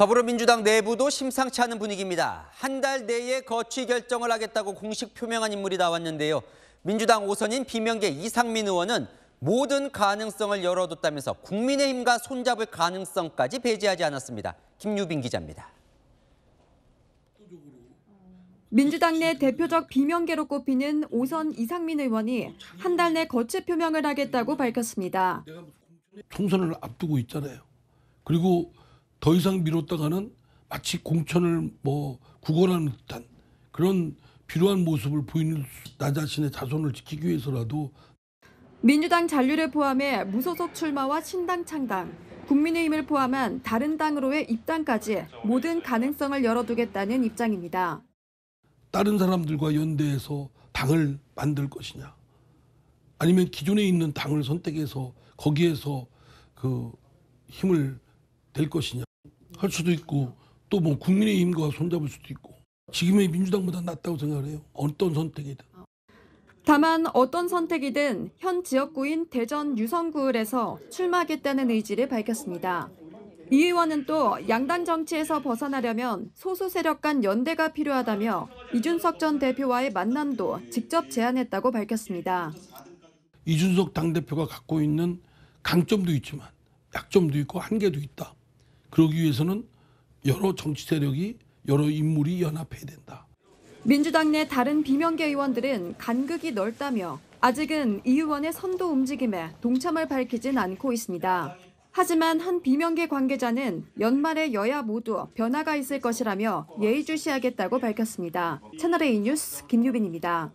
더불어민주당 내부도 심상치 않은 분위기입니다. 한 달 내에 거취 결정을 하겠다고 공식 표명한 인물이 나왔는데요. 민주당 오선인 비명계 이상민 의원은 모든 가능성을 열어뒀다면서 국민의힘과 손잡을 가능성까지 배제하지 않았습니다. 김유빈 기자입니다. 민주당 내 대표적 비명계로 꼽히는 오선 이상민 의원이 한 달 내 거취 표명을 하겠다고 밝혔습니다. 총선을 앞두고 있잖아요. 그리고 더 이상 미뤘다가는 마치 공천을 뭐 구걸하는 듯한 그런 필요한 모습을 보이는 나 자신의 자손을 지키기 위해서라도 민주당 잔류를 포함해 무소속 출마와 신당 창당, 국민의힘을 포함한 다른 당으로의 입당까지 모든 가능성을 열어두겠다는 입장입니다. 다른 사람들과 연대해서 당을 만들 것이냐, 아니면 기존에 있는 당을 선택해서 거기에서 그 힘을 낼 것이냐. 할 수도 있고 또 뭐 국민의힘과 손잡을 수도 있고 지금의 민주당보다 낫다고 생각해요. 을 어떤 선택이든. 다만 어떤 선택이든 현 지역구인 대전 유성구에서 출마하겠다는 의지를 밝혔습니다. 이 의원은 또 양당 정치에서 벗어나려면 소수 세력 간 연대가 필요하다며 이준석 전 대표와의 만남도 직접 제안했다고 밝혔습니다. 이준석 당대표가 갖고 있는 강점도 있지만 약점도 있고 한계도 있다. 그러기 위해서는 여러 정치 세력이 여러 인물이 연합해야 된다. 민주당 내 다른 비명계 의원들은 간극이 넓다며 아직은 이 의원의 선도 움직임에 동참을 밝히진 않고 있습니다. 하지만 한 비명계 관계자는 연말에 여야 모두 변화가 있을 것이라며 예의주시하겠다고 밝혔습니다. 채널A 뉴스 김유빈입니다.